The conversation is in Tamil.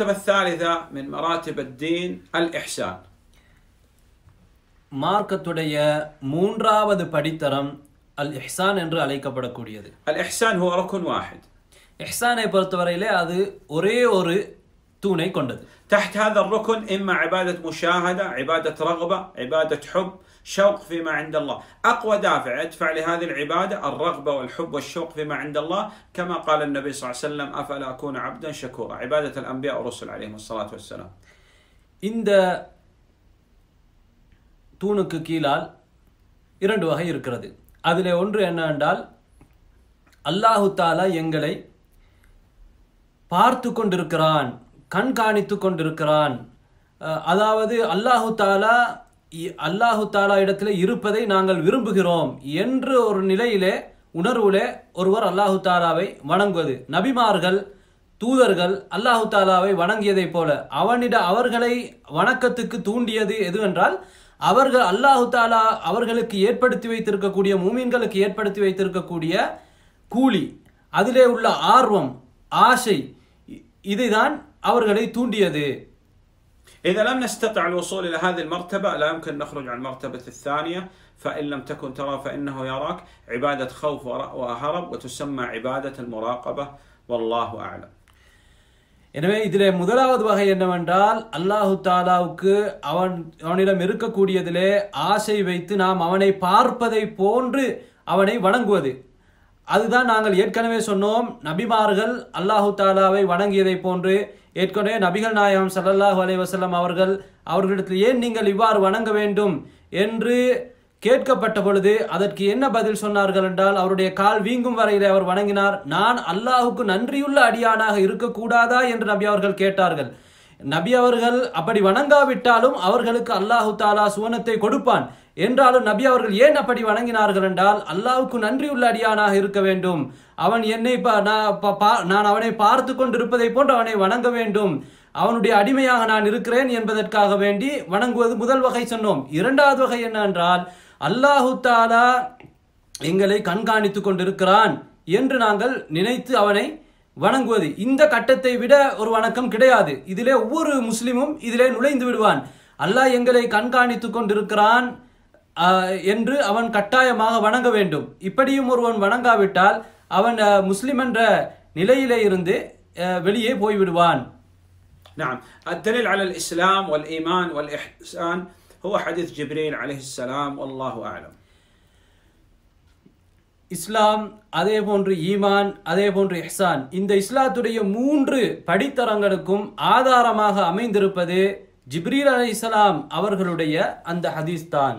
المرتبة الثالثة من مراتب الدين الإحسان ماركة تدية مون راوذ بديترم الإحسان إن رأليك بدك الإحسان هو ركن واحد إحسان يبرتوري لي هذا أوري أوري தூணை கொண்டது تحت هذا الركن إما عبادة مشاهدة عبادة رغبة عبادة حب شوق فيما عند الله أقوى دافع أدفع لهذه العبادة الرغبة والحب والشوق فيما عند الله كما قال النبي صلى الله عليه وسلم أفلا أكون عبدا شكورا عبادة الأنبياء والرسل عليهم الصلاة والسلام இந்த தூணுக்கு கீழால் இரண்டு வகை இருக்கிறது அதில் ஒன்று என்னவென்றால் அல்லாஹு தாலா எங்களை பார்த்து கொண்டிருக்கிறான் கண்காணித்து கொண்டிருக்கிறான் அதாவது அல்லாஹு தாலா அல்லாஹு தாலா இடத்துல இருப்பதை நாங்கள் விரும்புகிறோம் என்று ஒரு நிலையிலே உணர்வுலே ஒருவர் அல்லாஹு தாலாவை வணங்குவது நபிமார்கள் தூதர்கள் அல்லாஹு தாலாவை வணங்கியதைப் போல அவனிட அவர்களை வணக்கத்துக்கு தூண்டியது எதுவென்றால் அவர்கள் அல்லாஹு தாலா அவர்களுக்கு ஏற்படுத்தி வைத்திருக்கக்கூடிய மூமின்களுக்கு ஏற்படுத்தி வைத்திருக்கக்கூடிய கூலி அதிலே உள்ள ஆர்வம் ஆசை இதுதான் அவர்களை தூண்டியது إذا لم نستطع الوصول إلى هذه المرتبة لا يمكن نخرج عن المرتبة الثانية فإن لم تكن ترى فإنه يراك عبادة خوف وهرب وتسمى عبادة المراقبة والله أعلم எனவே இதிலே முதலாவது வகை என்னவென்றால் அல்லாஹு தாலாவுக்கு அவன் அவனிடம் இருக்கக்கூடியதிலே ஆசை வைத்து நாம் அவனை பார்ப்பதை போன்று அவனை வணங்குவது அதுதான் நாங்கள் ஏற்கனவே சொன்னோம் நபிமார்கள் அல்லாஹு தாலாவை வணங்கியதை போன்று ஏற்கனவே நபிகள் நாயகம் சல்லல்லாஹு அலைவசல்லம் அவர்கள் அவர்களிடத்தில் ஏன் நீங்கள் இவ்வாறு வணங்க வேண்டும் என்று கேட்கப்பட்ட பொழுது அதற்கு என்ன பதில் சொன்னார்கள் என்றால் அவருடைய கால் வீங்கும் வரையில் அவர் வணங்கினார் நான் அல்லாஹுக்கு நன்றியுள்ள அடியானாக இருக்கக்கூடாதா என்று நபி அவர்கள் கேட்டார்கள் நபி அவர்கள் அப்படி வணங்காவிட்டாலும் அவர்களுக்கு அல்லாஹு தாலா சுவனத்தை கொடுப்பான் என்றாலும் நபி அவர்கள் ஏன் அப்படி வணங்கினார்கள் என்றால் அல்லாவுக்கு நன்றியுள்ள அடியானாக இருக்க வேண்டும் அவன் என்னை நான் அவனை பார்த்து கொண்டிருப்பதை போன்று அவனை வணங்க வேண்டும் அவனுடைய அடிமையாக நான் இருக்கிறேன் என்பதற்காக வேண்டி வணங்குவது முதல் வகை சொன்னோம் இரண்டாவது வகை என்னவென்றால் அல்லாஹு தாலா எங்களை கண்காணித்துக் கொண்டிருக்கிறான் என்று நாங்கள் நினைத்து அவனை வணங்குவது இந்த கட்டத்தை விட ஒரு வணக்கம் கிடையாது இதிலே ஒவ்வொரு முஸ்லிமும் இதிலே நுழைந்து விடுவான் அல்லாஹ் எங்களை கண்காணித்துக் கொண்டிருக்கிறான் என்று அவன் கட்டாயமாக வணங்க வேண்டும் இப்படியும் ஒருவன் வணங்காவிட்டால் அவன் முஸ்லிம் என்ற நிலையிலே இருந்து வெளியே போய்விடுவான் نعم இஸ்லாம் அதே போன்று ஈமான் அதே போன்று இஹ்சான் இந்த இஸ்லாத்துடைய மூன்று படித்தரங்களுக்கும் ஆதாரமாக அமைந்திருப்பது ஜிப்ரீல் அலி இஸ்லாம் அவர்களுடைய அந்த ஹதீஸ் தான்